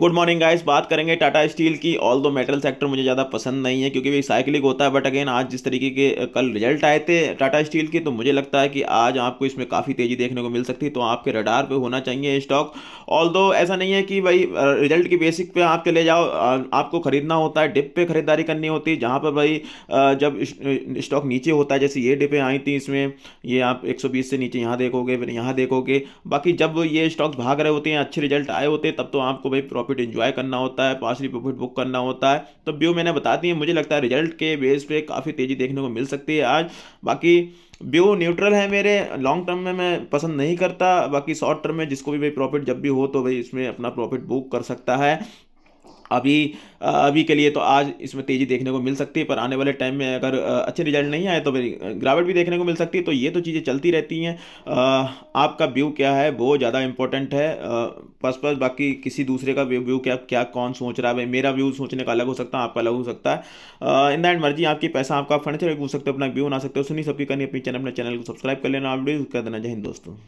good morning guys बात करेंगे Tata steel की ऑल दो मेटल सेक्टर मुझे ज़्यादा पसंद नहीं है क्योंकि वे साइकिलिंग होता है बट अगेन आज जिस तरीके के कल रिजल्ट आए थे टाटा स्टील के तो मुझे लगता है कि आज आपको इसमें काफ़ी तेज़ी देखने को मिल सकती है तो आपके रडार पर होना चाहिए स्टॉक ऑल ऐसा नहीं है कि भाई रिजल्ट की बेसिक पे आप चले जाओ आपको खरीदना होता है डिप पे खरीदारी करनी होती है जहाँ पर भाई जब स्टॉक नीचे होता है जैसे ये डिपें आई थी इसमें ये आप एक से नीचे यहाँ देखोगे फिर यहाँ देखोगे बाकी जब ये स्टॉक्स भाग रहे होते हैं अच्छे रिजल्ट आए होते हैं तब तो आपको भाई प्रॉफिट इन्जॉय करना होता है पार्सली प्रॉफिट बुक करना होता है तो व्यू मैंने बता दी है मुझे लगता है रिजल्ट के बेस पे काफ़ी तेज़ी देखने को मिल सकती है आज बाकी व्यू न्यूट्रल है मेरे लॉन्ग टर्म में मैं पसंद नहीं करता बाकी शॉर्ट टर्म में जिसको भी भाई प्रॉफिट जब भी हो तो भाई इसमें अपना प्रॉफिट बुक कर सकता है अभी अभी के लिए तो आज इसमें तेज़ी देखने को मिल सकती है पर आने वाले टाइम में अगर अच्छे रिजल्ट नहीं आए तो फिर गिरावट भी देखने को मिल सकती है तो ये तो चीज़ें चलती रहती हैं आपका व्यू क्या है वो ज़्यादा इंपॉर्टेंट है बस बस बाकी किसी दूसरे का व्यू क्या क्या कौन सोच रहा है मेरा व्यू सोचने का अलग हो सकता है आपका अलग हो सकता है इन दैट मर्जी आपकी पैसा आपका फर्नीचर पूछ सकते हो अपना व्यू बना सकते हो सुनी सबकी करनी अपनी चैनल अपने चैनल को सब्सक्राइब कर लेना आप भी कर देना जय हिंद दोस्तों